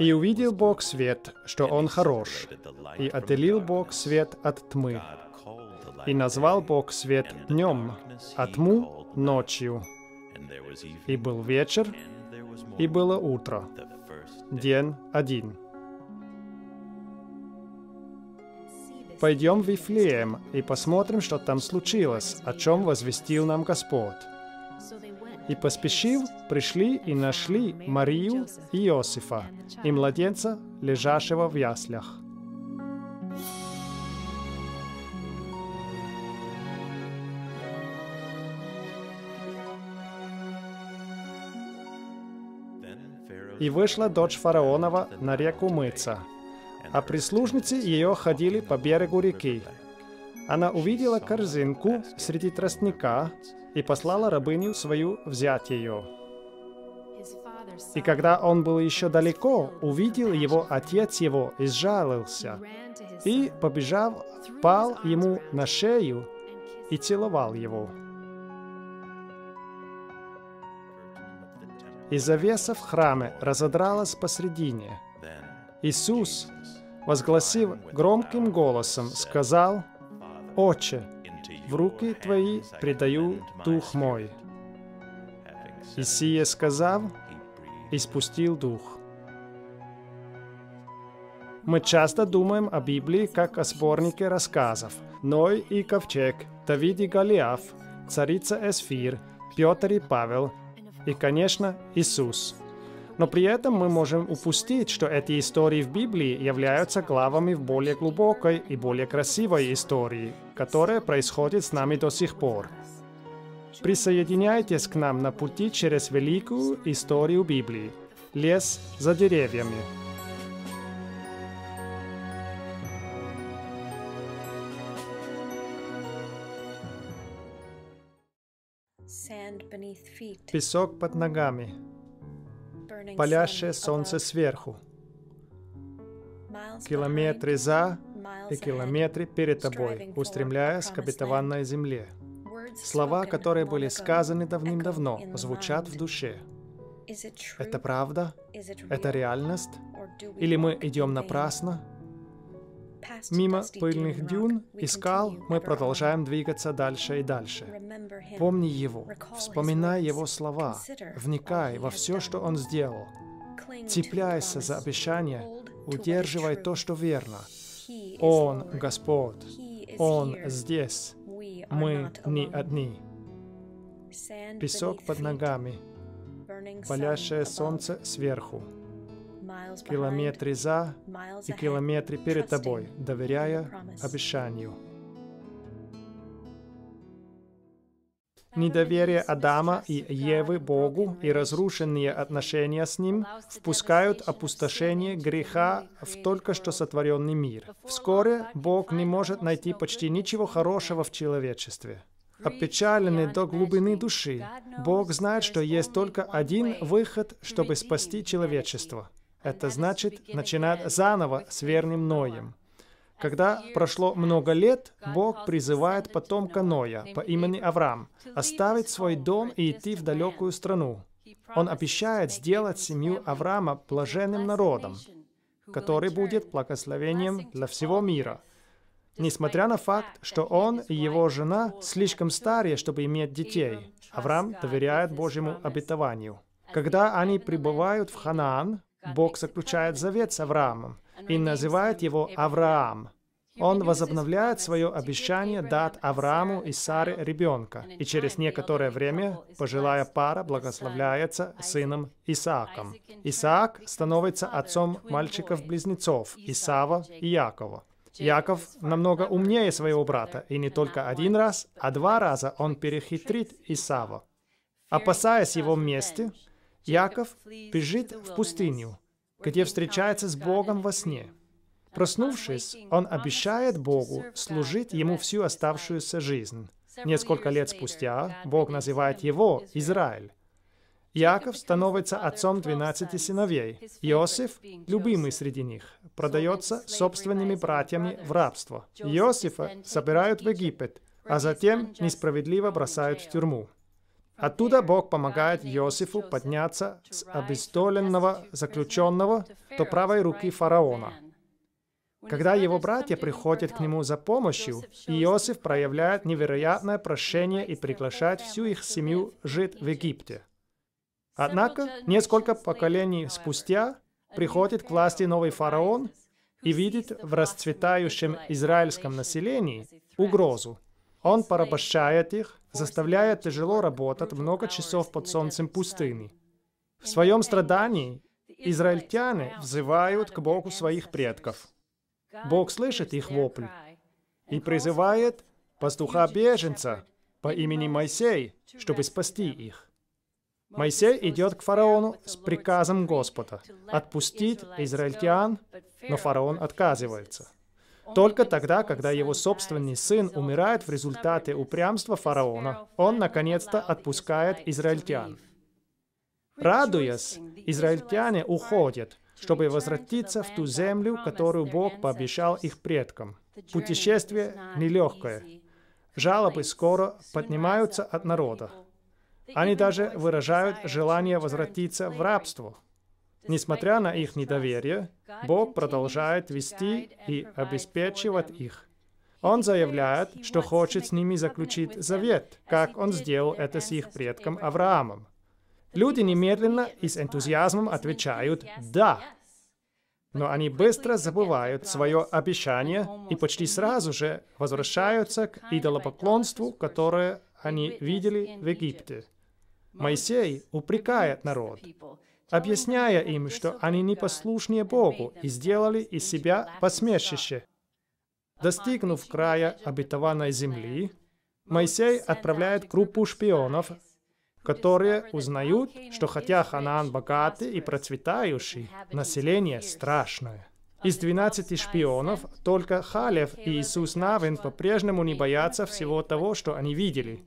И увидел Бог свет, что он хорош, и отделил Бог свет от тьмы, и назвал Бог свет днем, а тьму — ночью. И был вечер, и было утро. День один. Пойдем в Ифлеем и посмотрим, что там случилось, о чем возвестил нам Господь. И поспешив, пришли и нашли Марию и Иосифа, и младенца, лежащего в яслях. И вышла дочь фараонова на реку мыться, а прислужницы ее ходили по берегу реки. Она увидела корзинку среди тростника, и послала рабыню свою взять ее. И когда он был еще далеко, увидел его отец его и сжалился, и, побежав, пал ему на шею и целовал его. И завеса в храме разодралась посредине. Иисус, возгласив громким голосом, сказал, «Отче, в руки Твои предаю Дух мой». Исия сказал и спустил Дух. Мы часто думаем о Библии как о сборнике рассказов. Ной и Ковчег, Давид и Голиаф, царица Эсфир, Петр и Павел и, конечно, Иисус. Но при этом мы можем упустить, что эти истории в Библии являются главами в более глубокой и более красивой истории, которое происходит с нами до сих пор. Присоединяйтесь к нам на пути через великую историю Библии. Лес за деревьями. Песок под ногами. Палящее солнце сверху. Километры за и километры перед тобой, устремляясь к обетованной земле. Слова, которые были сказаны давным-давно, звучат в душе. Это правда? Это реальность? Или мы идем напрасно? Мимо пыльных дюн и скал мы продолжаем двигаться дальше и дальше. Помни Его, вспоминай Его слова, вникай во все, что Он сделал. Цепляйся за обещание, удерживай то, что верно – он Господь. Он здесь. Мы не одни. Песок под ногами. Палящее солнце сверху. Километры за и километры перед тобой, доверяя обещанию. Недоверие Адама и Евы Богу и разрушенные отношения с Ним впускают опустошение греха в только что сотворенный мир. Вскоре Бог не может найти почти ничего хорошего в человечестве опечаленный до глубины души. Бог знает, что есть только один выход, чтобы спасти человечество. Это значит начинать заново с верным Ноем. Когда прошло много лет, Бог призывает потомка Ноя по имени Авраам оставить свой дом и идти в далекую страну. Он обещает сделать семью Авраама блаженным народом, который будет благословением для всего мира – несмотря на факт, что он и его жена слишком старые, чтобы иметь детей. Авраам доверяет Божьему обетованию. Когда они прибывают в Ханаан, Бог заключает завет с Авраамом и называет его Авраам, он возобновляет свое обещание дать Аврааму и Саре ребенка, и через некоторое время пожилая пара благословляется сыном Исааком. Исаак становится отцом мальчиков-близнецов Исава и Якова. Яков намного умнее своего брата, и не только один раз, а два раза он перехитрит Исава. Опасаясь его мести. Яков бежит в пустыню, где встречается с Богом во сне – Проснувшись, он обещает Богу служить ему всю оставшуюся жизнь. Несколько лет спустя Бог называет его Израиль. Яков становится отцом 12 сыновей. Иосиф, любимый среди них, продается собственными братьями в рабство. Иосифа собирают в Египет, а затем несправедливо бросают в тюрьму. Оттуда Бог помогает Иосифу подняться с обездоленного заключенного до правой руки фараона – когда его братья приходят к нему за помощью, Иосиф проявляет невероятное прощение и приглашает всю их семью жить в Египте. Однако, несколько поколений спустя, приходит к власти новый фараон и видит в расцветающем израильском населении угрозу. Он порабощает их, заставляет тяжело работать много часов под солнцем пустыни. В своем страдании израильтяне взывают к Богу своих предков – Бог слышит их вопль и призывает пастуха-беженца по имени Моисей, чтобы спасти их. Моисей идет к фараону с приказом Господа отпустить израильтян, но фараон отказывается. Только тогда, когда его собственный сын умирает в результате упрямства фараона, он наконец-то отпускает израильтян. Радуясь, израильтяне уходят, чтобы возвратиться в ту землю, которую Бог пообещал их предкам. Путешествие нелегкое. Жалобы скоро поднимаются от народа. Они даже выражают желание возвратиться в рабство. Несмотря на их недоверие, Бог продолжает вести и обеспечивать их. Он заявляет, что хочет с ними заключить завет, как он сделал это с их предком Авраамом. Люди немедленно и с энтузиазмом отвечают «да». Но они быстро забывают свое обещание и почти сразу же возвращаются к идолопоклонству, которое они видели в Египте. Моисей упрекает народ, объясняя им, что они непослушнее Богу и сделали из себя посмешище. Достигнув края обетованной земли, Моисей отправляет группу шпионов которые узнают, что хотя Ханаан богатый и процветающий, население страшное. Из 12 шпионов только Халев и Иисус Навин по-прежнему не боятся всего того, что они видели.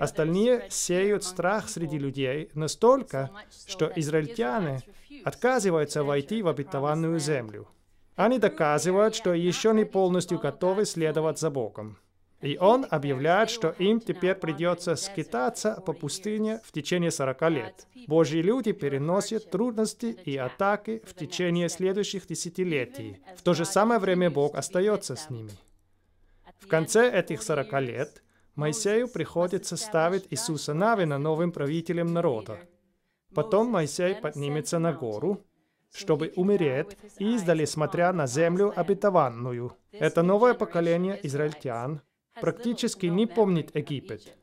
Остальные сеют страх среди людей настолько, что израильтяне отказываются войти в обетованную землю. Они доказывают, что еще не полностью готовы следовать за Богом. И он объявляет, что им теперь придется скитаться по пустыне в течение 40 лет. Божьи люди переносят трудности и атаки в течение следующих десятилетий. В то же самое время Бог остается с ними. В конце этих 40 лет Моисею приходится ставить Иисуса Навина новым правителем народа. Потом Моисей поднимется на гору, чтобы умереть, и издали смотря на землю обетованную. Это новое поколение израильтян, практически не помнит Египет.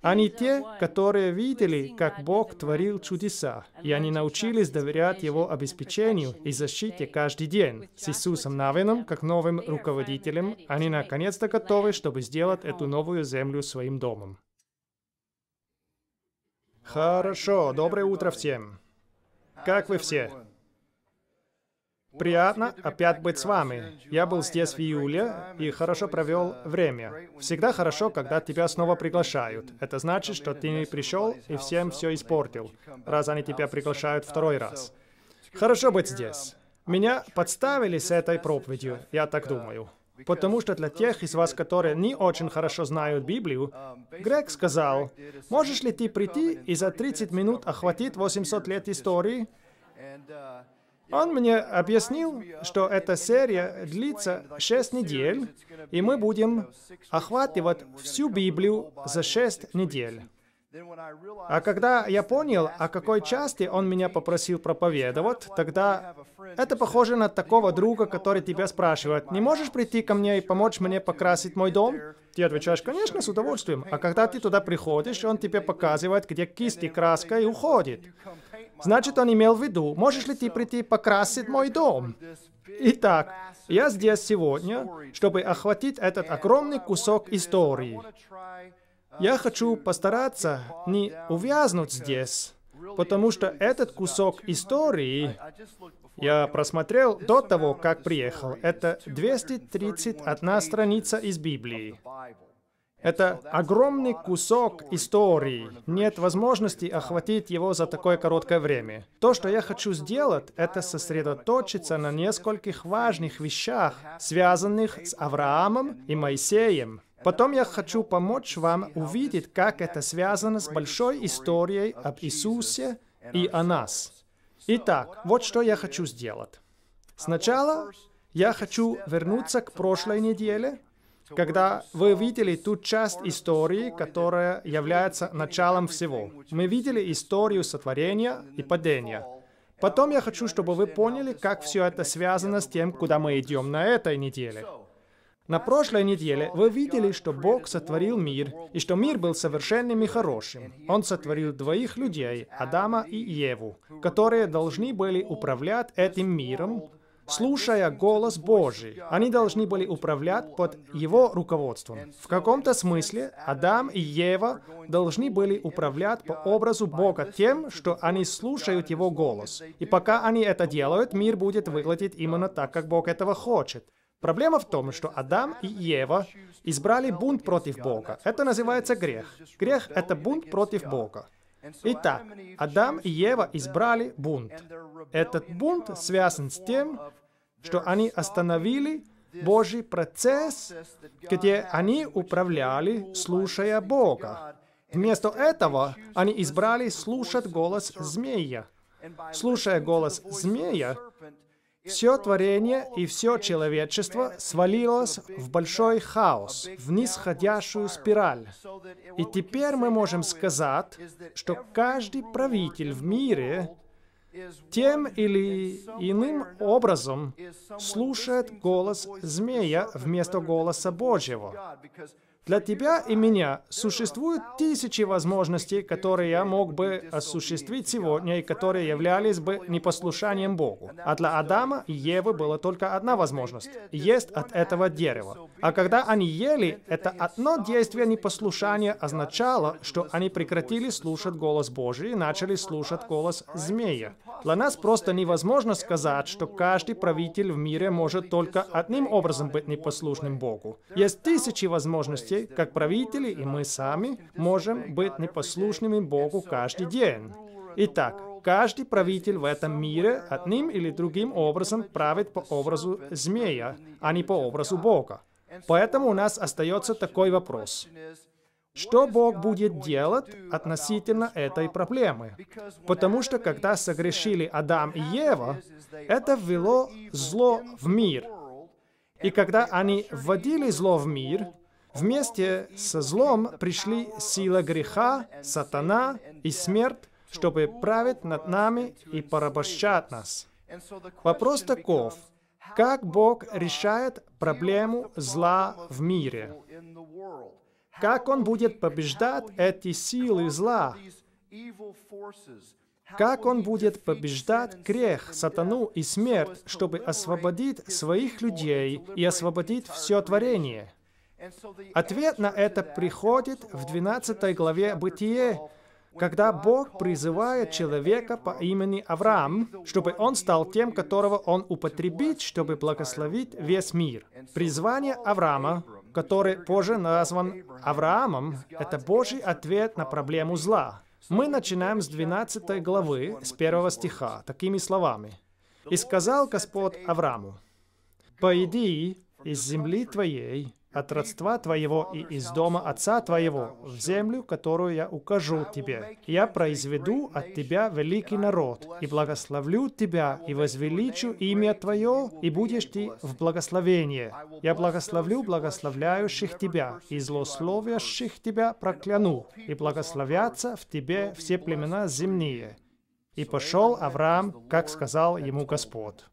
Они те, которые видели, как Бог творил чудеса, и они научились доверять Его обеспечению и защите каждый день. С Иисусом Навином, как новым руководителем, они наконец-то готовы, чтобы сделать эту новую землю своим домом. Хорошо, доброе утро всем. Как вы все? Приятно опять быть с вами. Я был здесь в июле и хорошо провел время. Всегда хорошо, когда тебя снова приглашают. Это значит, что ты не пришел и всем все испортил, раз они тебя приглашают второй раз. Хорошо быть здесь. Меня подставили с этой проповедью, я так думаю. Потому что для тех из вас, которые не очень хорошо знают Библию, Грег сказал, «Можешь ли ты прийти и за 30 минут охватить 800 лет истории?» Он мне объяснил, что эта серия длится шесть недель, и мы будем охватывать всю Библию за шесть недель. А когда я понял, о какой части он меня попросил проповедовать, тогда это похоже на такого друга, который тебя спрашивает, «Не можешь прийти ко мне и помочь мне покрасить мой дом?» Ты отвечаешь, «Конечно, с удовольствием». А когда ты туда приходишь, он тебе показывает, где кисть и краска, и уходит. Значит, он имел в виду, можешь ли ты прийти покрасить мой дом? Итак, я здесь сегодня, чтобы охватить этот огромный кусок истории. Я хочу постараться не увязнуть здесь, потому что этот кусок истории я просмотрел до того, как приехал. Это 231 страница из Библии. Это огромный кусок истории. Нет возможности охватить его за такое короткое время. То, что я хочу сделать, это сосредоточиться на нескольких важных вещах, связанных с Авраамом и Моисеем. Потом я хочу помочь вам увидеть, как это связано с большой историей об Иисусе и о нас. Итак, вот что я хочу сделать. Сначала я хочу вернуться к прошлой неделе, когда вы видели ту часть истории, которая является началом всего. Мы видели историю сотворения и падения. Потом я хочу, чтобы вы поняли, как все это связано с тем, куда мы идем на этой неделе. На прошлой неделе вы видели, что Бог сотворил мир, и что мир был совершенным и хорошим. Он сотворил двоих людей, Адама и Еву, которые должны были управлять этим миром, слушая голос Божий. Они должны были управлять под его руководством. В каком-то смысле Адам и Ева должны были управлять по образу Бога тем, что они слушают его голос. И пока они это делают, мир будет выглядеть именно так, как Бог этого хочет. Проблема в том, что Адам и Ева избрали бунт против Бога. Это называется грех. Грех — это бунт против Бога. Итак, Адам и Ева избрали бунт. Этот бунт связан с тем, что они остановили Божий процесс, где они управляли, слушая Бога. Вместо этого они избрали слушать голос змея. Слушая голос змея, все творение и все человечество свалилось в большой хаос, в нисходящую спираль. И теперь мы можем сказать, что каждый правитель в мире тем или иным образом слушает голос змея вместо голоса Божьего, для тебя и меня существуют тысячи возможностей, которые я мог бы осуществить сегодня и которые являлись бы непослушанием Богу. А для Адама и Евы была только одна возможность – есть от этого дерева. А когда они ели, это одно действие непослушания означало, что они прекратили слушать голос Божий и начали слушать голос змея. Для нас просто невозможно сказать, что каждый правитель в мире может только одним образом быть непослушным Богу. Есть тысячи возможностей детей, как правители, и мы сами можем быть непослушными Богу каждый день. Итак, каждый правитель в этом мире одним или другим образом правит по образу змея, а не по образу Бога. Поэтому у нас остается такой вопрос. Что Бог будет делать относительно этой проблемы? Потому что когда согрешили Адам и Ева, это ввело зло в мир. И когда они вводили зло в мир, Вместе со злом пришли сила греха, сатана и смерть, чтобы править над нами и порабощать нас. Вопрос таков, как Бог решает проблему зла в мире? Как Он будет побеждать эти силы зла? Как Он будет побеждать грех, сатану и смерть, чтобы освободить своих людей и освободить все творение? Ответ на это приходит в 12 главе Бытие, когда Бог призывает человека по имени Авраам, чтобы он стал тем, которого он употребит, чтобы благословить весь мир. Призвание Авраама, который позже назван Авраамом, это Божий ответ на проблему зла. Мы начинаем с 12 главы, с 1 стиха, такими словами. «И сказал Господь Аврааму, «Пойди из земли твоей, от родства твоего и из дома отца твоего, в землю, которую я укажу тебе. Я произведу от тебя великий народ, и благословлю тебя, и возвеличу имя твое, и будешь ты в благословении. Я благословлю благословляющих тебя, и злословящих тебя прокляну, и благословятся в тебе все племена земные. И пошел Авраам, как сказал ему Господь.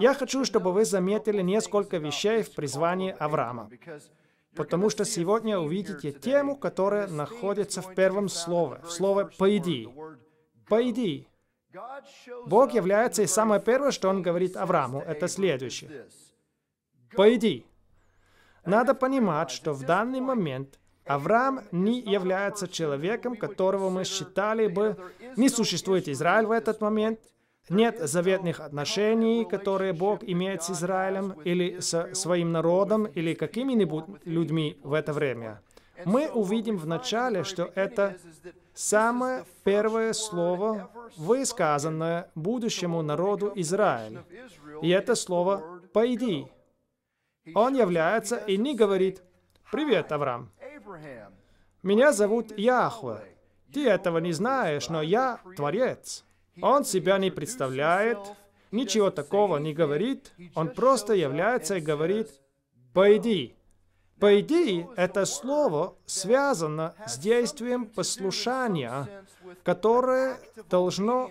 Я хочу, чтобы вы заметили несколько вещей в призвании Авраама, потому что сегодня увидите тему, которая находится в первом слове, в слове «пойди». «Пойди». Бог является, и самое первое, что Он говорит Аврааму, это следующее. «Пойди». Надо понимать, что в данный момент Авраам не является человеком, которого мы считали бы, не существует Израиль в этот момент, нет заветных отношений, которые Бог имеет с Израилем или со своим народом или какими-нибудь людьми в это время. Мы увидим в начале, что это самое первое слово, высказанное будущему народу Израиля. И это слово «пойди». Он является и не говорит «Привет, Авраам! Меня зовут Яхве. Ты этого не знаешь, но я Творец». Он себя не представляет, ничего такого не говорит, он просто является и говорит "Пойди". "Пойди" это слово связано с действием послушания, которое должно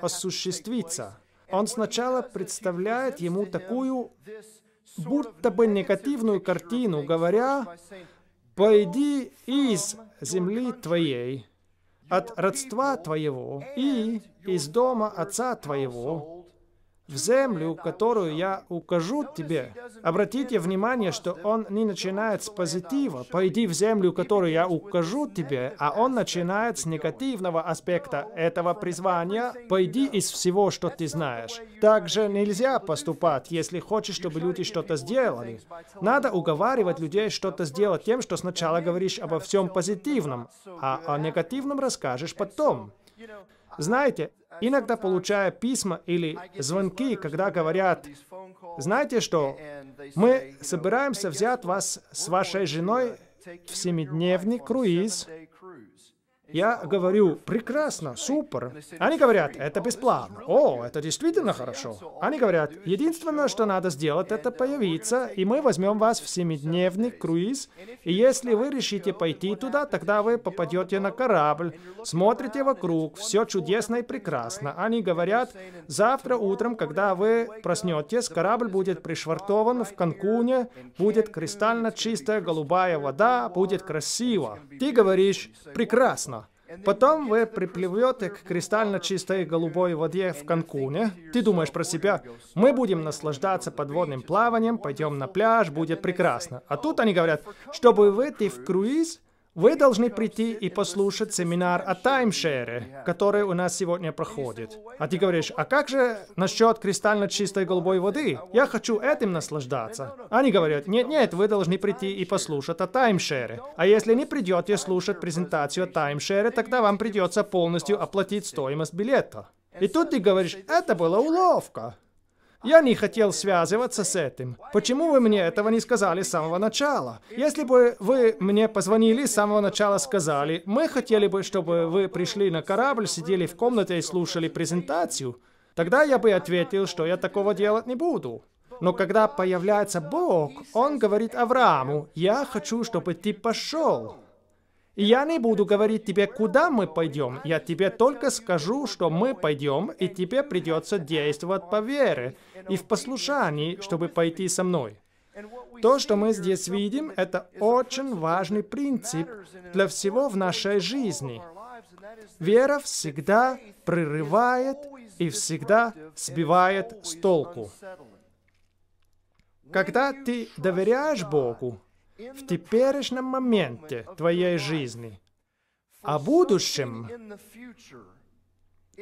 осуществиться. Он сначала представляет ему такую будто бы негативную картину, говоря, «Пойди из земли твоей, от родства твоего, и из дома отца твоего в землю, которую я укажу тебе. Обратите внимание, что он не начинает с позитива. Пойди в землю, которую я укажу тебе, а он начинает с негативного аспекта этого призвания. Пойди из всего, что ты знаешь. Также нельзя поступать, если хочешь, чтобы люди что-то сделали. Надо уговаривать людей что-то сделать тем, что сначала говоришь обо всем позитивном, а о негативном расскажешь потом. Знаете, Иногда получая письма или звонки, когда говорят, знаете что, мы собираемся взять вас с вашей женой в семидневный круиз я говорю, прекрасно, супер. Они говорят, это бесплатно. О, это действительно хорошо. Они говорят, единственное, что надо сделать, это появиться, и мы возьмем вас в семидневный круиз, и если вы решите пойти туда, тогда вы попадете на корабль, смотрите вокруг, все чудесно и прекрасно. Они говорят, завтра утром, когда вы проснетесь, корабль будет пришвартован в Канкуне, будет кристально чистая голубая вода, будет красиво. Ты говоришь, прекрасно. Потом вы приплывете к кристально чистой голубой воде в Канкуне. Ты думаешь про себя, мы будем наслаждаться подводным плаванием, пойдем на пляж, будет прекрасно. А тут они говорят, чтобы выйти в круиз, вы должны прийти и послушать семинар о таймшере, который у нас сегодня проходит. А ты говоришь, а как же насчет кристально чистой голубой воды? Я хочу этим наслаждаться. Они говорят, нет-нет, вы должны прийти и послушать о таймшере. А если не придете слушать презентацию о таймшере, тогда вам придется полностью оплатить стоимость билета. И тут ты говоришь, это была уловка. Я не хотел связываться с этим. Почему вы мне этого не сказали с самого начала? Если бы вы мне позвонили с самого начала, сказали, мы хотели бы, чтобы вы пришли на корабль, сидели в комнате и слушали презентацию, тогда я бы ответил, что я такого делать не буду. Но когда появляется Бог, он говорит Аврааму, я хочу, чтобы ты пошел. Я не буду говорить тебе, куда мы пойдем. Я тебе только скажу, что мы пойдем, и тебе придется действовать по вере и в послушании, чтобы пойти со мной. То, что мы здесь видим, это очень важный принцип для всего в нашей жизни. Вера всегда прерывает и всегда сбивает с толку. Когда ты доверяешь Богу, в теперешнем моменте твоей жизни, о а будущем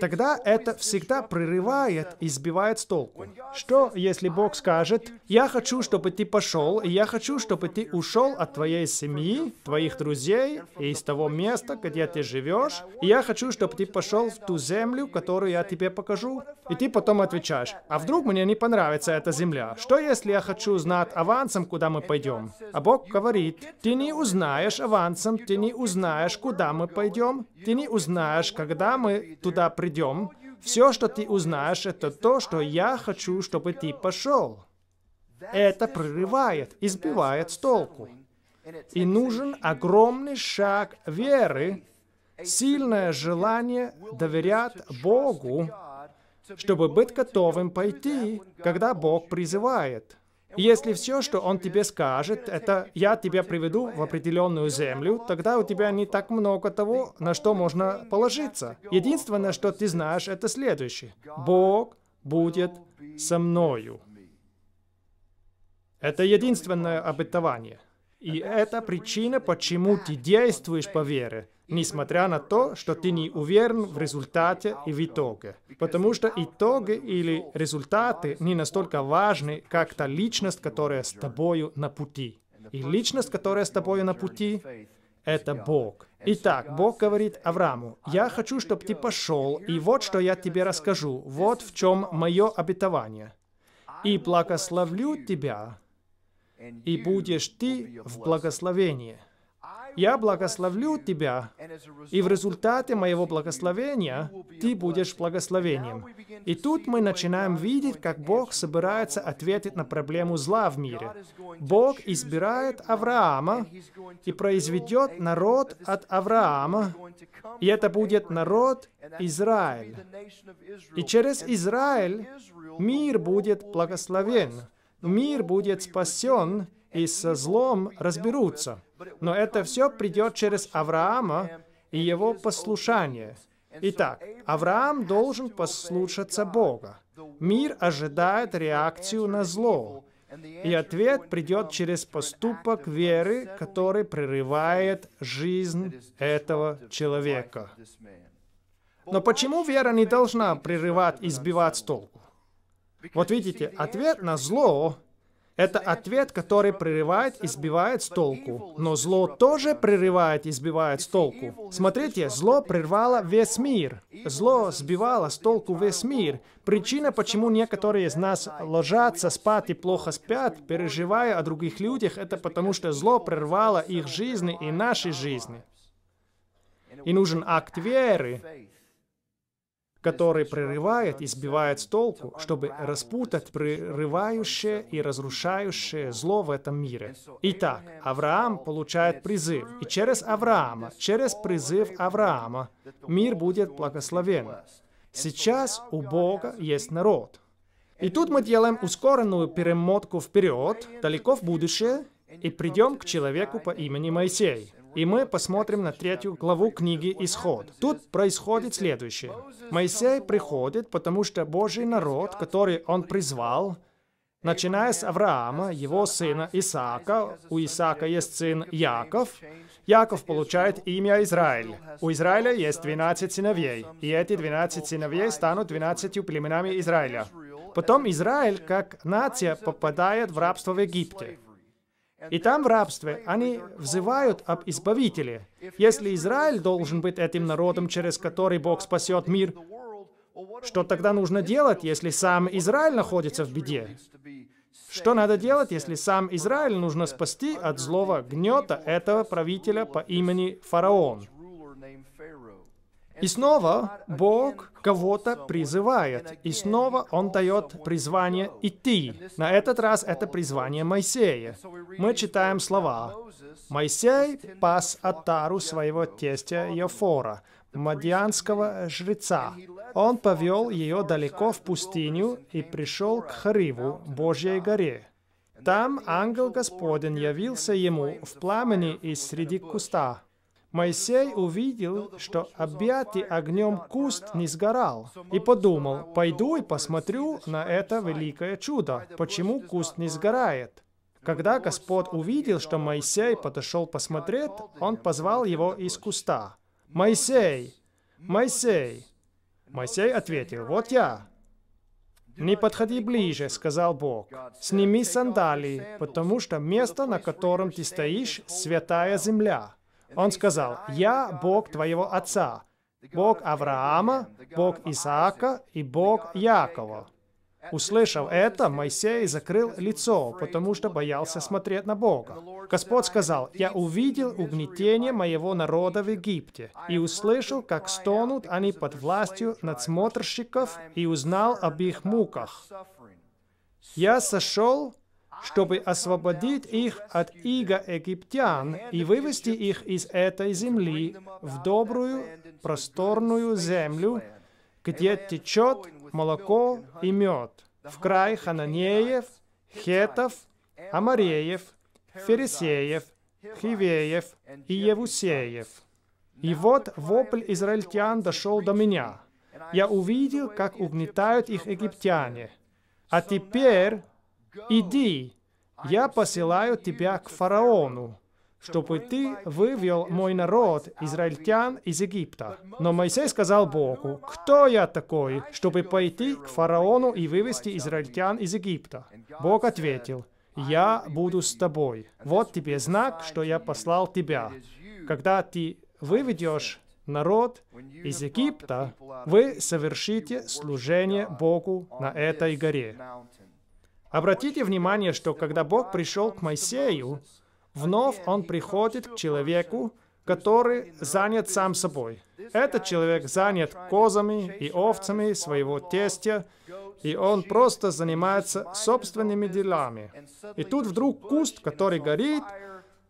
тогда это всегда прерывает и сбивает с толку. Что, если Бог скажет, «Я хочу, чтобы ты пошел, и я хочу, чтобы ты ушел от твоей семьи, твоих друзей и из того места, где ты живешь, и я хочу, чтобы ты пошел в ту землю, которую я тебе покажу». И ты потом отвечаешь, «А вдруг мне не понравится эта земля? Что, если я хочу знать авансом, куда мы пойдем?» А Бог говорит, «Ты не узнаешь авансом, ты не узнаешь, куда мы пойдем, ты не узнаешь, когда мы туда придем, придем, все, что ты узнаешь, это то, что я хочу, чтобы ты пошел. Это прерывает, избивает с толку. И нужен огромный шаг веры, сильное желание доверять Богу, чтобы быть готовым пойти, когда Бог призывает. Если все, что он тебе скажет, это «я тебя приведу в определенную землю», тогда у тебя не так много того, на что можно положиться. Единственное, что ты знаешь, это следующее. Бог будет со мною. Это единственное обетование. И это причина, почему ты действуешь по вере несмотря на то, что ты не уверен в результате и в итоге. Потому что итоги или результаты не настолько важны, как та личность, которая с тобою на пути. И личность, которая с тобою на пути, это Бог. Итак, Бог говорит Аврааму, «Я хочу, чтобы ты пошел, и вот что я тебе расскажу, вот в чем мое обетование. И благословлю тебя, и будешь ты в благословении» я благословлю тебя, и в результате моего благословения ты будешь благословением. И тут мы начинаем видеть, как Бог собирается ответить на проблему зла в мире. Бог избирает Авраама и произведет народ от Авраама, и это будет народ Израиль. И через Израиль мир будет благословен, мир будет спасен, и со злом разберутся. Но это все придет через Авраама и его послушание. Итак, Авраам должен послушаться Бога. Мир ожидает реакцию на зло, и ответ придет через поступок веры, который прерывает жизнь этого человека. Но почему вера не должна прерывать и сбивать с толку? Вот видите, ответ на зло это ответ, который прерывает и сбивает с толку. Но зло тоже прерывает и сбивает с толку. Смотрите, зло прервало весь мир. Зло сбивало с толку весь мир. Причина, почему некоторые из нас ложатся спать и плохо спят, переживая о других людях, это потому что зло прервало их жизни и наши жизни. И нужен акт веры, который прерывает и сбивает с толку, чтобы распутать прерывающее и разрушающее зло в этом мире. Итак, Авраам получает призыв, и через Авраама, через призыв Авраама, мир будет благословен. Сейчас у Бога есть народ. И тут мы делаем ускоренную перемотку вперед, далеко в будущее, и придем к человеку по имени Моисей. И мы посмотрим на третью главу книги «Исход». Тут происходит следующее. Моисей приходит, потому что Божий народ, который он призвал, начиная с Авраама, его сына Исаака, у Исаака есть сын Яков, Яков получает имя Израиль. У Израиля есть 12 сыновей, и эти 12 сыновей станут 12 племенами Израиля. Потом Израиль, как нация, попадает в рабство в Египте. И там в рабстве они взывают об Избавителе. Если Израиль должен быть этим народом, через который Бог спасет мир, что тогда нужно делать, если сам Израиль находится в беде? Что надо делать, если сам Израиль нужно спасти от злого гнета этого правителя по имени Фараон? И снова Бог кого-то призывает, и снова Он дает призвание идти. На этот раз это призвание Моисея. Мы читаем слова. «Моисей пас Атару своего тестя Йофора, мадианского жреца. Он повел ее далеко в пустыню и пришел к Хариву, Божьей горе. Там ангел Господень явился ему в пламени из среди куста. Моисей увидел, что объятый огнем куст не сгорал, и подумал, пойду и посмотрю на это великое чудо, почему куст не сгорает. Когда Господь увидел, что Моисей подошел посмотреть, он позвал его из куста. «Моисей! Моисей!» Моисей ответил, «Вот я». «Не подходи ближе», — сказал Бог. «Сними сандалии, потому что место, на котором ты стоишь, святая земля». Он сказал, «Я Бог твоего отца, Бог Авраама, Бог Исаака и Бог Якова». Услышав это, Моисей закрыл лицо, потому что боялся смотреть на Бога. Господь сказал, «Я увидел угнетение моего народа в Египте и услышал, как стонут они под властью надсмотрщиков и узнал об их муках. Я сошел чтобы освободить их от иго египтян и вывести их из этой земли в добрую, просторную землю, где течет молоко и мед, в край Хананеев, Хетов, Амареев, Ферисеев, Хивеев и Евусеев. И вот вопль израильтян дошел до меня. Я увидел, как угнетают их египтяне. А теперь «Иди, я посылаю тебя к фараону, чтобы ты вывел мой народ, израильтян, из Египта». Но Моисей сказал Богу, «Кто я такой, чтобы пойти к фараону и вывести израильтян из Египта?» Бог ответил, «Я буду с тобой. Вот тебе знак, что я послал тебя. Когда ты выведешь народ из Египта, вы совершите служение Богу на этой горе. Обратите внимание, что когда Бог пришел к Моисею, вновь Он приходит к человеку, который занят сам собой. Этот человек занят козами и овцами своего тестя, и он просто занимается собственными делами. И тут вдруг куст, который горит,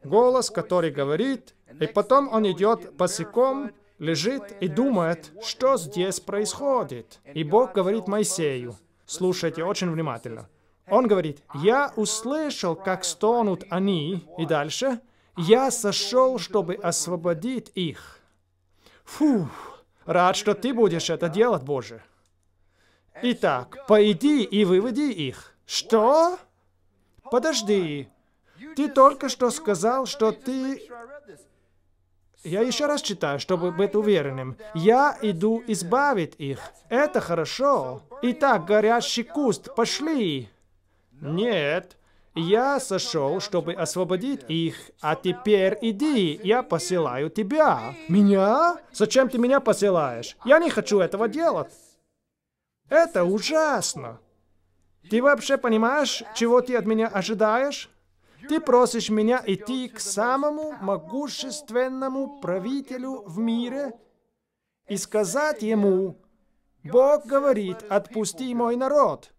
голос, который говорит, и потом он идет босиком, лежит и думает, что здесь происходит. И Бог говорит Моисею, слушайте очень внимательно, он говорит, «Я услышал, как стонут они». И дальше, «Я сошел, чтобы освободить их». Фу, рад, что ты будешь это делать, Боже. Итак, пойди и выводи их. Что? Подожди. Ты только что сказал, что ты... Я еще раз читаю, чтобы быть уверенным. Я иду избавить их. Это хорошо. Итак, горящий куст, пошли. Нет. Я сошел, чтобы освободить их, а теперь иди, я посылаю тебя. Меня? Зачем ты меня посылаешь? Я не хочу этого делать. Это ужасно. Ты вообще понимаешь, чего ты от меня ожидаешь? Ты просишь меня идти к самому могущественному правителю в мире и сказать ему, Бог говорит, отпусти мой народ.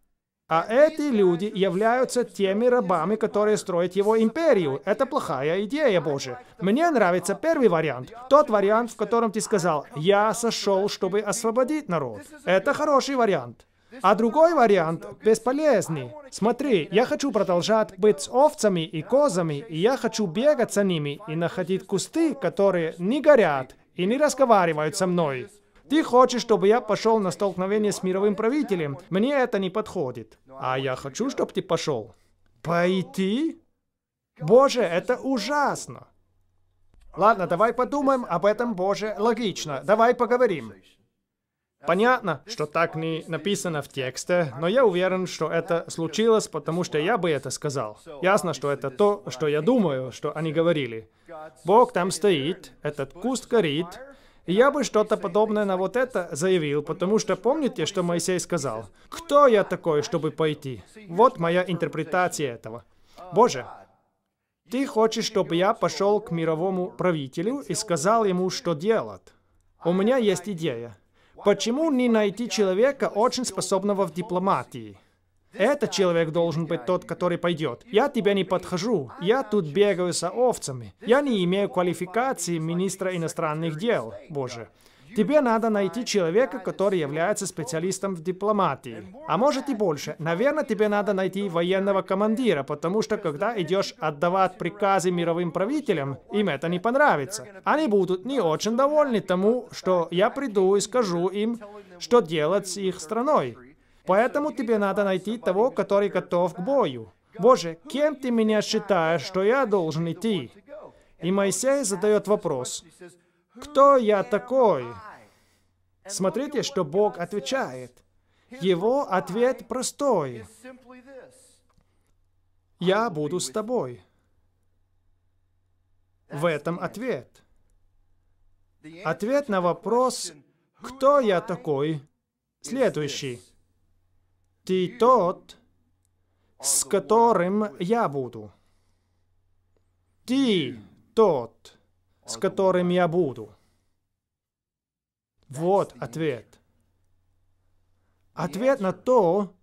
А эти люди являются теми рабами, которые строят его империю. Это плохая идея, Боже. Мне нравится первый вариант. Тот вариант, в котором ты сказал, «Я сошел, чтобы освободить народ». Это хороший вариант. А другой вариант бесполезный. Смотри, я хочу продолжать быть с овцами и козами, и я хочу бегать за ними и находить кусты, которые не горят и не разговаривают со мной. Ты хочешь, чтобы я пошел на столкновение с мировым правителем? Мне это не подходит. А я хочу, чтобы ты пошел. Пойти? Боже, это ужасно. Ладно, давай подумаем об этом, Боже. Логично. Давай поговорим. Понятно, что так не написано в тексте, но я уверен, что это случилось, потому что я бы это сказал. Ясно, что это то, что я думаю, что они говорили. Бог там стоит, этот куст горит, я бы что-то подобное на вот это заявил, потому что помните, что Моисей сказал? «Кто я такой, чтобы пойти?» Вот моя интерпретация этого. Боже, ты хочешь, чтобы я пошел к мировому правителю и сказал ему, что делать? У меня есть идея. Почему не найти человека, очень способного в дипломатии? Этот человек должен быть тот, который пойдет. Я от тебя не подхожу. Я тут бегаю со овцами. Я не имею квалификации министра иностранных дел. Боже. Тебе надо найти человека, который является специалистом в дипломатии. А может и больше. Наверное, тебе надо найти военного командира, потому что когда идешь отдавать приказы мировым правителям, им это не понравится. Они будут не очень довольны тому, что я приду и скажу им, что делать с их страной. Поэтому тебе надо найти того, который готов к бою. Боже, кем ты меня считаешь, что я должен идти? И Моисей задает вопрос, кто я такой? Смотрите, что Бог отвечает. Его ответ простой. Я буду с тобой. В этом ответ. Ответ на вопрос, кто я такой, следующий ты тот, с которым я буду. Ты тот, с которым я буду. Вот ответ. Ответ на то,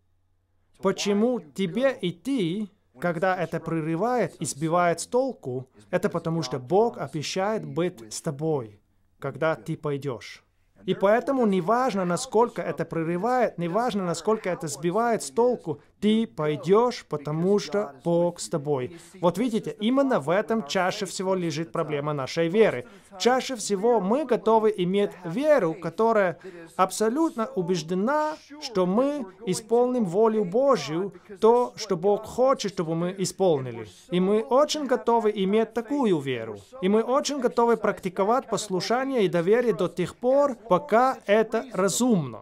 почему тебе и идти, когда это прерывает и сбивает с толку, это потому что Бог обещает быть с тобой, когда ты пойдешь. И поэтому неважно, насколько это прерывает, неважно, насколько это сбивает с толку, ты пойдешь, потому что Бог с тобой. Вот видите, именно в этом чаще всего лежит проблема нашей веры. Чаще всего мы готовы иметь веру, которая абсолютно убеждена, что мы исполним волю Божью, то, что Бог хочет, чтобы мы исполнили. И мы очень готовы иметь такую веру. И мы очень готовы практиковать послушание и доверие до тех пор, пока это разумно.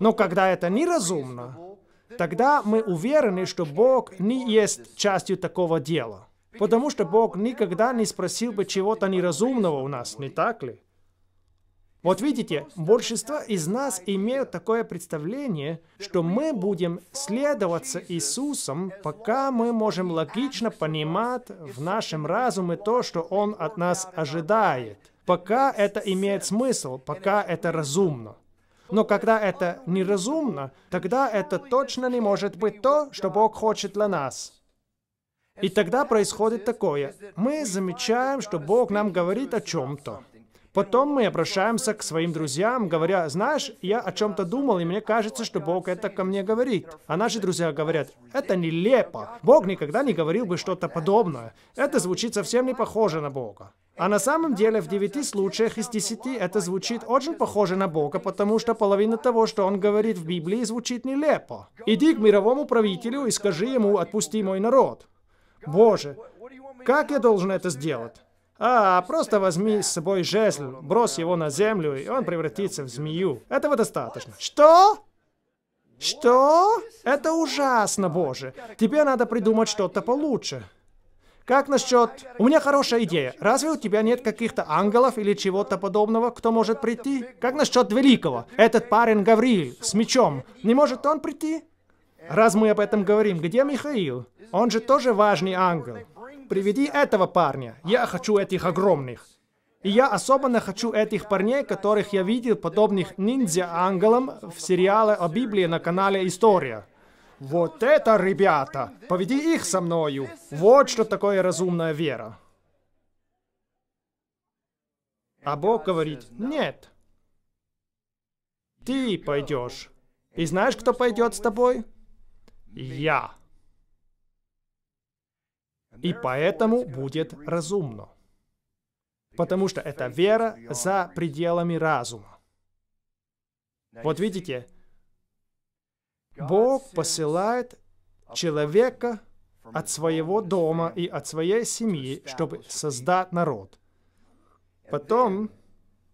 Но когда это неразумно, тогда мы уверены, что Бог не есть частью такого дела. Потому что Бог никогда не спросил бы чего-то неразумного у нас, не так ли? Вот видите, большинство из нас имеют такое представление, что мы будем следоваться Иисусом, пока мы можем логично понимать в нашем разуме то, что Он от нас ожидает. Пока это имеет смысл, пока это разумно. Но когда это неразумно, тогда это точно не может быть то, что Бог хочет для нас. И тогда происходит такое. Мы замечаем, что Бог нам говорит о чем-то. Потом мы обращаемся к своим друзьям, говоря, знаешь, я о чем-то думал, и мне кажется, что Бог это ко мне говорит. А наши друзья говорят, это нелепо. Бог никогда не говорил бы что-то подобное. Это звучит совсем не похоже на Бога. А на самом деле в девяти случаях из десяти это звучит очень похоже на Бога, потому что половина того, что он говорит в Библии, звучит нелепо. Иди к мировому правителю и скажи ему, отпусти мой народ. Боже, как я должен это сделать? А, просто возьми с собой жезл, брось его на землю, и он превратится в змею. Этого достаточно. Что? Что? Это ужасно, Боже. Тебе надо придумать что-то получше. Как насчет... У меня хорошая идея. Разве у тебя нет каких-то ангелов или чего-то подобного, кто может прийти? Как насчет великого? Этот парень Гавриил с мечом. Не может он прийти? Раз мы об этом говорим, где Михаил? Он же тоже важный ангел приведи этого парня. Я хочу этих огромных. И я особенно хочу этих парней, которых я видел подобных ниндзя-ангелам в сериале о Библии на канале «История». Вот это, ребята! Поведи их со мною! Вот что такое разумная вера. А Бог говорит, нет. Ты пойдешь. И знаешь, кто пойдет с тобой? Я. И поэтому будет разумно. Потому что это вера за пределами разума. Вот видите, Бог посылает человека от своего дома и от своей семьи, чтобы создать народ. Потом,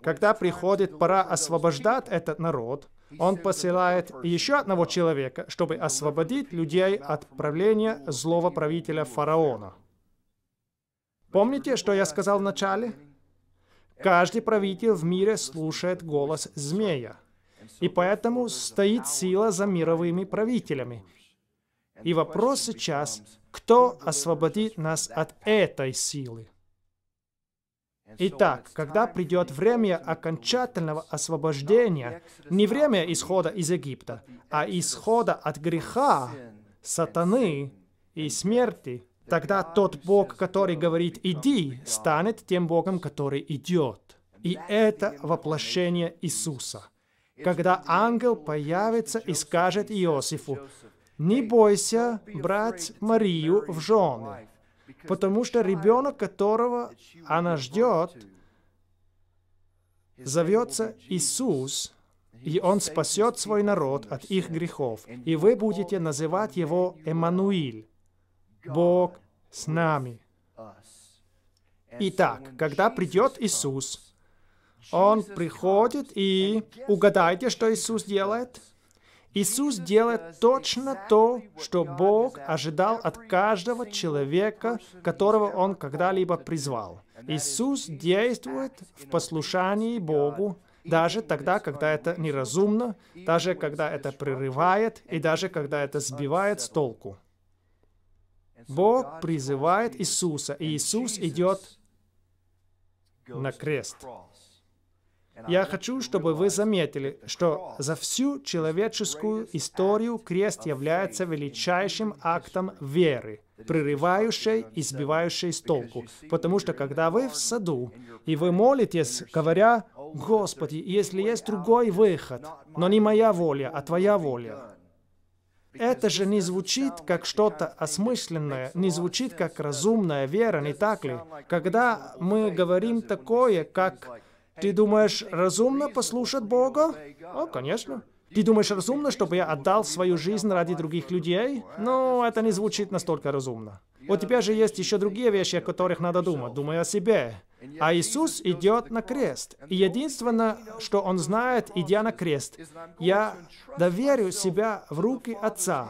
когда приходит пора освобождать этот народ, он посылает еще одного человека, чтобы освободить людей от правления злого правителя фараона. Помните, что я сказал вначале? Каждый правитель в мире слушает голос змея. И поэтому стоит сила за мировыми правителями. И вопрос сейчас, кто освободит нас от этой силы? Итак, когда придет время окончательного освобождения, не время исхода из Египта, а исхода от греха, сатаны и смерти, тогда тот Бог, который говорит «иди», станет тем Богом, который идет. И это воплощение Иисуса. Когда ангел появится и скажет Иосифу, «Не бойся брать Марию в жены, Потому что ребенок, которого она ждет, зовется Иисус, и Он спасет свой народ от их грехов, и вы будете называть Его Эммануиль, Бог с нами. Итак, когда придет Иисус, Он приходит и... Угадайте, что Иисус делает? Иисус делает точно то, что Бог ожидал от каждого человека, которого Он когда-либо призвал. Иисус действует в послушании Богу, даже тогда, когда это неразумно, даже когда это прерывает и даже когда это сбивает с толку. Бог призывает Иисуса, и Иисус идет на крест. Я хочу, чтобы вы заметили, что за всю человеческую историю крест является величайшим актом веры, прерывающей и сбивающей с толку. Потому что когда вы в саду, и вы молитесь, говоря, «Господи, если есть другой выход, но не моя воля, а Твоя воля», это же не звучит как что-то осмысленное, не звучит как разумная вера, не так ли? Когда мы говорим такое, как ты думаешь, разумно послушать Бога? О, конечно. Ты думаешь, разумно, чтобы я отдал свою жизнь ради других людей? Ну, это не звучит настолько разумно. У тебя же есть еще другие вещи, о которых надо думать. Думай о себе. А Иисус идет на крест. И единственное, что Он знает, идя на крест, я доверю себя в руки Отца.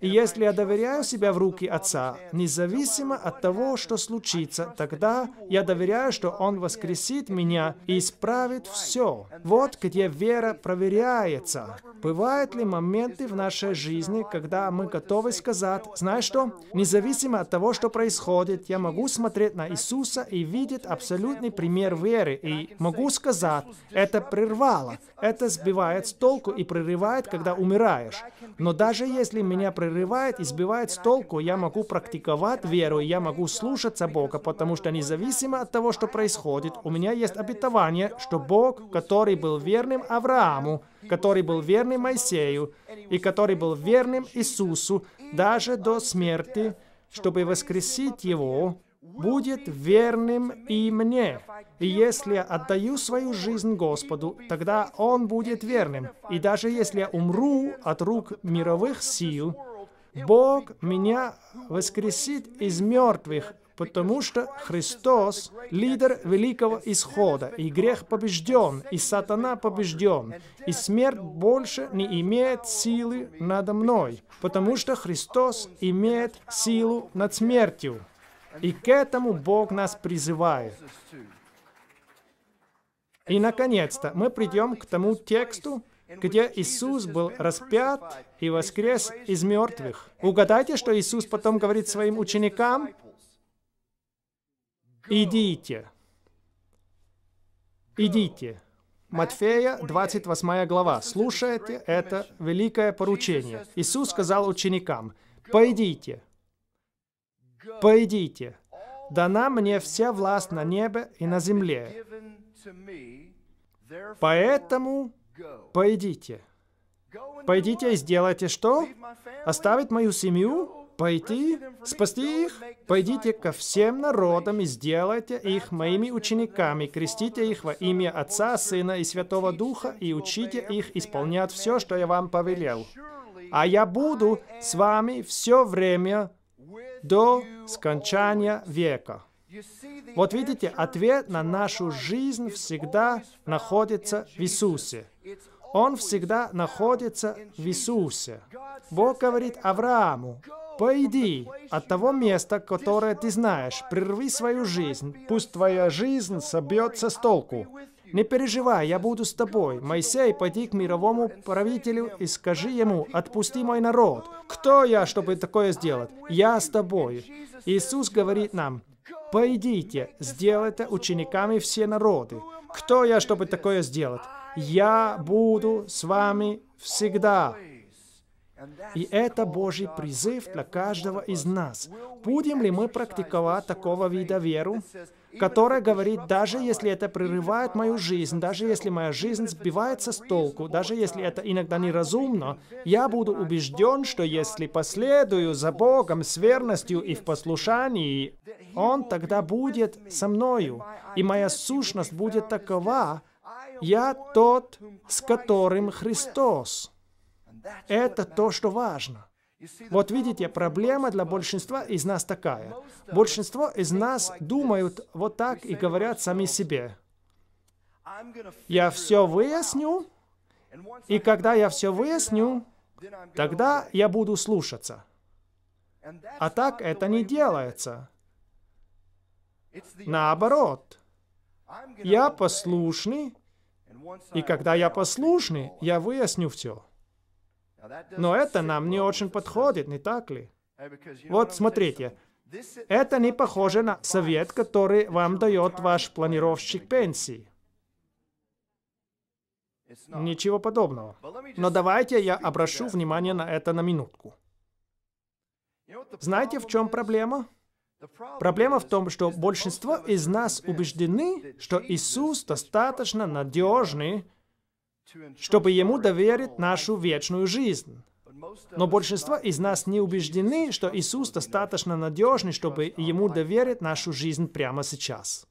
И если я доверяю себя в руки Отца, независимо от того, что случится, тогда я доверяю, что Он воскресит меня и исправит все. Вот где вера проверяется. Бывают ли моменты в нашей жизни, когда мы готовы сказать, знаешь что, независимо от того, что происходит, я могу смотреть на Иисуса и видеть абсолютный пример веры, и могу сказать, это прервало, это сбивает с толку и прерывает, когда умираешь. Но даже если меня прерывает, прерывает, избивает с толку. Я могу практиковать веру, я могу слушаться Бога, потому что независимо от того, что происходит, у меня есть обетование, что Бог, который был верным Аврааму, который был верным Моисею и который был верным Иисусу даже до смерти, чтобы воскресить его, будет верным и мне. И если я отдаю свою жизнь Господу, тогда Он будет верным. И даже если я умру от рук мировых сил, Бог меня воскресит из мертвых, потому что Христос — лидер великого исхода, и грех побежден, и сатана побежден, и смерть больше не имеет силы надо мной, потому что Христос имеет силу над смертью. И к этому Бог нас призывает. И, наконец-то, мы придем к тому тексту, где Иисус был распят и воскрес из мертвых. Угадайте, что Иисус потом говорит своим ученикам? «Идите». «Идите». Матфея, 28 глава. Слушайте это великое поручение. Иисус сказал ученикам, «Пойдите, пойдите, дана мне вся власть на небе и на земле. Поэтому Пойдите. Пойдите и сделайте что? Оставить мою семью? Пойти? Спасти их? Пойдите ко всем народам и сделайте их моими учениками, крестите их во имя Отца, Сына и Святого Духа и учите их исполнять все, что я вам повелел. А я буду с вами все время до скончания века. Вот видите, ответ на нашу жизнь всегда находится в Иисусе. Он всегда находится в Иисусе. Бог говорит Аврааму, «Пойди от того места, которое ты знаешь, прерви свою жизнь, пусть твоя жизнь собьется с толку». «Не переживай, я буду с тобой. Моисей, пойди к мировому правителю и скажи ему, отпусти мой народ. Кто я, чтобы такое сделать? Я с тобой». Иисус говорит нам, «Пойдите, сделайте учениками все народы». Кто я, чтобы такое сделать? я буду с вами всегда. И это Божий призыв для каждого из нас. Будем ли мы практиковать такого вида веру, которая говорит, даже если это прерывает мою жизнь, даже если моя жизнь сбивается с толку, даже если это иногда неразумно, я буду убежден, что если последую за Богом с верностью и в послушании, Он тогда будет со мною, и моя сущность будет такова, я тот, с которым Христос. Это то, что важно. Вот видите, проблема для большинства из нас такая. Большинство из нас думают вот так и говорят сами себе. Я все выясню, и когда я все выясню, тогда я буду слушаться. А так это не делается. Наоборот, я послушный, и когда я послушный, я выясню все. Но это нам не очень подходит, не так ли? Вот смотрите, это не похоже на совет, который вам дает ваш планировщик пенсии. Ничего подобного. Но давайте я обращу внимание на это на минутку. Знаете, в чем проблема? Проблема в том, что большинство из нас убеждены, что Иисус достаточно надежный, чтобы Ему доверить нашу вечную жизнь. Но большинство из нас не убеждены, что Иисус достаточно надежный, чтобы Ему доверить нашу жизнь прямо сейчас.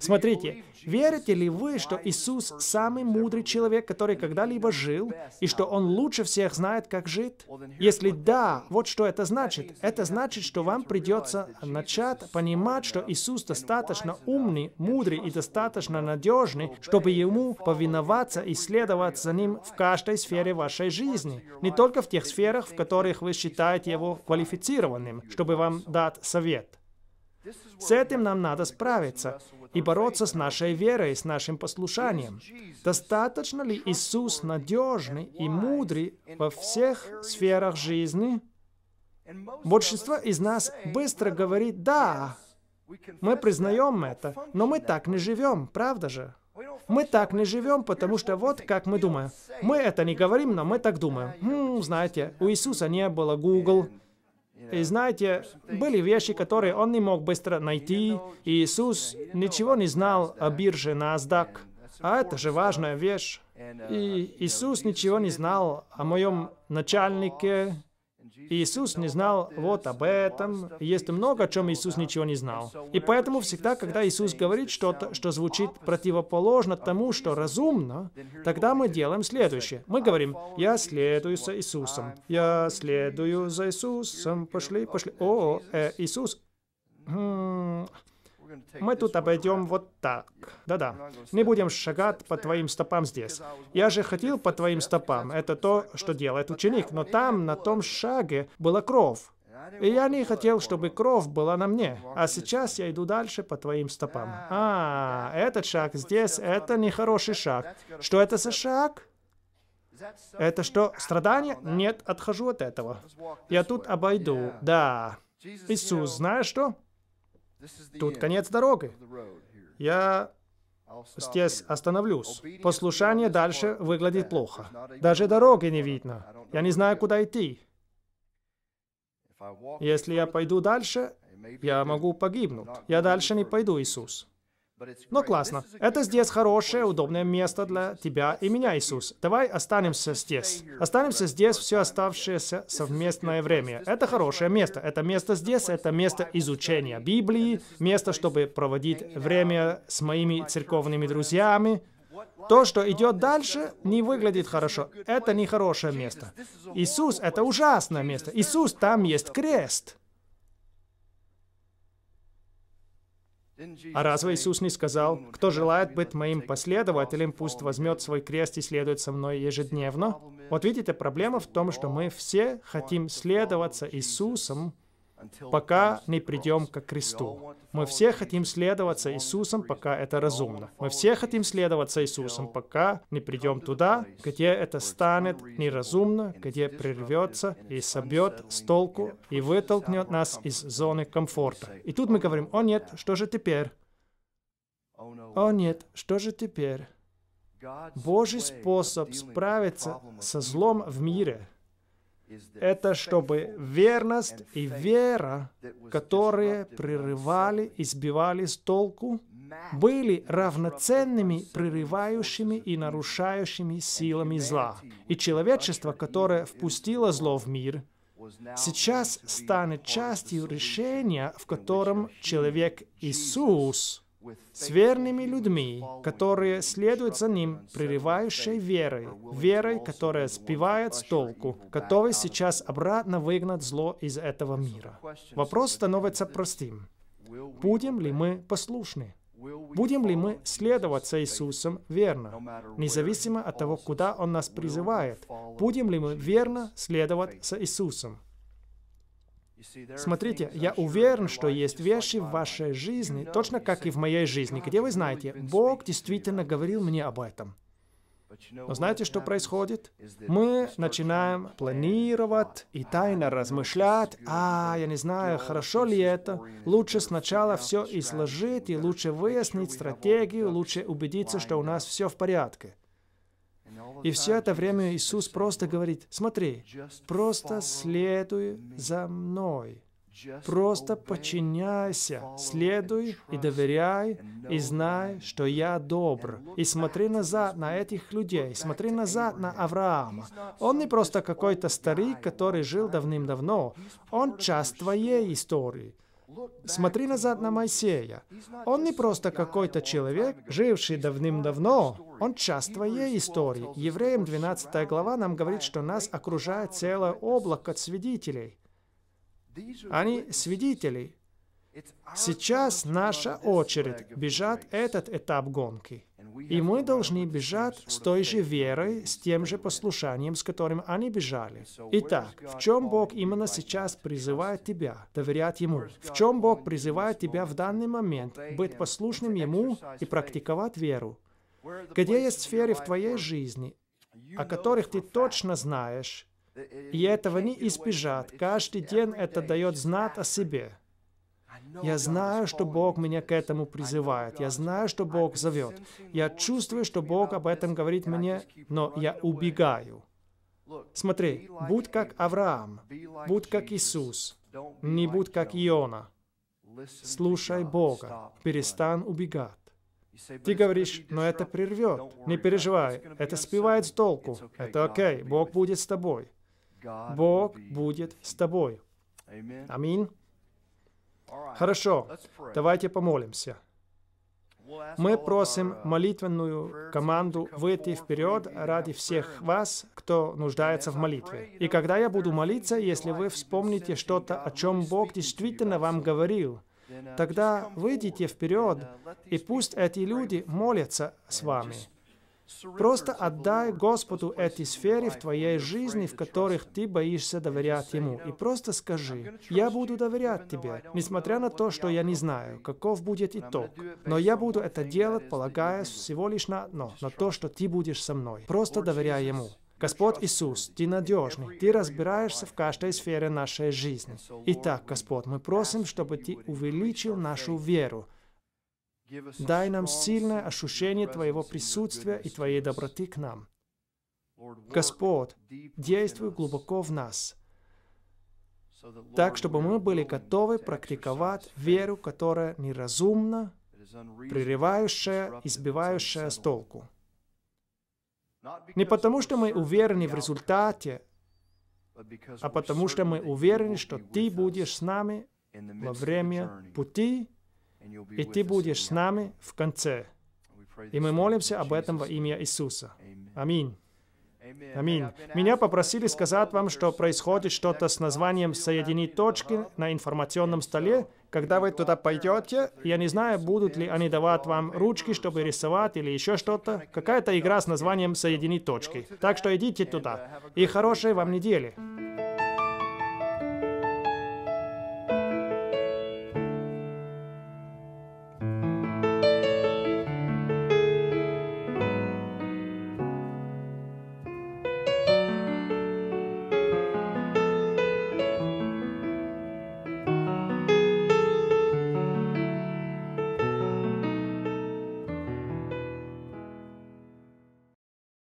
Смотрите, верите ли вы, что Иисус самый мудрый человек, который когда-либо жил, и что Он лучше всех знает, как жить? Если да, вот что это значит. Это значит, что вам придется начать понимать, что Иисус достаточно умный, мудрый и достаточно надежный, чтобы Ему повиноваться и следовать за Ним в каждой сфере вашей жизни, не только в тех сферах, в которых вы считаете Его квалифицированным, чтобы вам дать совет. С этим нам надо справиться и бороться с нашей верой, с нашим послушанием. Достаточно ли Иисус надежный и мудрый во всех сферах жизни? Большинство из нас быстро говорит «да», мы признаем это, но мы так не живем, правда же? Мы так не живем, потому что вот как мы думаем. Мы это не говорим, но мы так думаем. Хм, знаете, у Иисуса не было Google, и знаете, были вещи, которые он не мог быстро найти, и Иисус ничего не знал о бирже NASDAQ. А это же важная вещь. И Иисус ничего не знал о моем начальнике, Иисус не знал вот об этом. Есть много, о чем Иисус ничего не знал. И поэтому всегда, когда Иисус говорит что-то, что звучит противоположно тому, что разумно, тогда мы делаем следующее. Мы говорим, я следую за Иисусом. Я следую за Иисусом. Пошли, пошли. О, э, Иисус. М «Хм, мы тут обойдем вот так. Да-да, не будем шагать по твоим стопам здесь. Я же ходил по твоим стопам, это то, что делает ученик, но там, на том шаге, была кровь. И я не хотел, чтобы кровь была на мне. А сейчас я иду дальше по твоим стопам. А, этот шаг здесь, это нехороший шаг. Что это за шаг? Это что, страдание? Нет, отхожу от этого. Я тут обойду. Да. Иисус, знаешь что? Тут конец дороги. Я здесь остановлюсь. Послушание дальше выглядит плохо. Даже дороги не видно. Я не знаю, куда идти. Если я пойду дальше, я могу погибнуть. Я дальше не пойду, Иисус. Но классно. Это здесь хорошее, удобное место для тебя и меня, Иисус. Давай останемся здесь. Останемся здесь все оставшееся совместное время. Это хорошее место. Это место здесь, это место изучения Библии, место, чтобы проводить время с моими церковными друзьями. То, что идет дальше, не выглядит хорошо. Это не хорошее место. Иисус — это ужасное место. Иисус, там есть крест. А разве Иисус не сказал, «Кто желает быть моим последователем, пусть возьмет свой крест и следует со мной ежедневно»? Вот видите, проблема в том, что мы все хотим следоваться Иисусом, пока не придем к кресту. Мы все хотим следоваться Иисусом, пока это разумно. Мы все хотим следоваться Иисусом, пока не придем туда, где это станет неразумно, где прервется и собьет с толку и вытолкнет нас из зоны комфорта. И тут oh, мы говорим, о нет, что же теперь? Oh, о нет, что же теперь? Божий способ справиться со злом в мире – это чтобы верность и вера, которые прерывали и сбивали с толку, были равноценными прерывающими и нарушающими силами зла. И человечество, которое впустило зло в мир, сейчас станет частью решения, в котором человек Иисус – с верными людьми, которые следуют за ним, прерывающей верой, верой, которая сбивает с толку, готовой сейчас обратно выгнать зло из этого мира. Вопрос становится простым. Будем ли мы послушны? Будем ли мы следовать следоваться Иисусом верно, независимо от того, куда Он нас призывает? Будем ли мы верно следовать за Иисусом? Смотрите, я уверен, что есть вещи в вашей жизни, точно как и в моей жизни, где вы знаете, Бог действительно говорил мне об этом. Но знаете, что происходит? Мы начинаем планировать и тайно размышлять, а, я не знаю, хорошо ли это, лучше сначала все изложить, и лучше выяснить стратегию, лучше убедиться, что у нас все в порядке. И все это время Иисус просто говорит, смотри, просто следуй за мной. Просто подчиняйся, следуй и доверяй, и знай, что я добр. И смотри назад на этих людей, смотри назад на Авраама. Он не просто какой-то старик, который жил давным-давно. Он часть твоей истории. Смотри назад на Моисея. Он не просто какой-то человек, живший давным-давно. Он часть твоей истории. Евреям 12 глава нам говорит, что нас окружает целое облако свидетелей. Они свидетели. Сейчас наша очередь бежать этот этап гонки. И мы должны бежать с той же верой, с тем же послушанием, с которым они бежали. Итак, в чем Бог именно сейчас призывает тебя доверять Ему? В чем Бог призывает тебя в данный момент быть послушным Ему и практиковать веру? Где есть сферы в твоей жизни, о которых ты точно знаешь, и этого не избежать. Каждый день это дает знать о себе. Я знаю, что Бог меня к этому призывает. Я знаю, что Бог зовет. Я чувствую, что Бог об этом говорит мне, но я убегаю. Смотри, будь как Авраам, будь как Иисус, не будь как Иона. Слушай Бога, перестань убегать. Ты говоришь, но это прервет. Не переживай, это спивает с толку. Это окей, Бог будет с тобой. Бог будет с тобой. Аминь. Хорошо, давайте помолимся. Мы просим молитвенную команду выйти вперед ради всех вас, кто нуждается в молитве. И когда я буду молиться, если вы вспомните что-то, о чем Бог действительно вам говорил, Тогда выйдите вперед, и пусть эти люди молятся с вами. Просто отдай Господу эти сферы в твоей жизни, в которых ты боишься доверять Ему. И просто скажи, я буду доверять Тебе, несмотря на то, что я не знаю, каков будет итог. Но я буду это делать, полагаясь всего лишь на одно, на то, что Ты будешь со мной. Просто доверяй Ему. Господь Иисус, Ты надежный, Ты разбираешься в каждой сфере нашей жизни. Итак, Господь, мы просим, чтобы Ты увеличил нашу веру. Дай нам сильное ощущение Твоего присутствия и Твоей доброты к нам. Господь, действуй глубоко в нас, так, чтобы мы были готовы практиковать веру, которая неразумна, прерывающая, избивающая с толку. Не потому, что мы уверены в результате, а потому, что мы уверены, что ты будешь с нами во время пути, и ты будешь с нами в конце. И мы молимся об этом во имя Иисуса. Аминь. Аминь. Меня попросили сказать вам, что происходит что-то с названием «Соединить точки» на информационном столе, когда вы туда пойдете, я не знаю, будут ли они давать вам ручки, чтобы рисовать или еще что-то. Какая-то игра с названием «Соединить точки». Так что идите туда. И хорошей вам недели.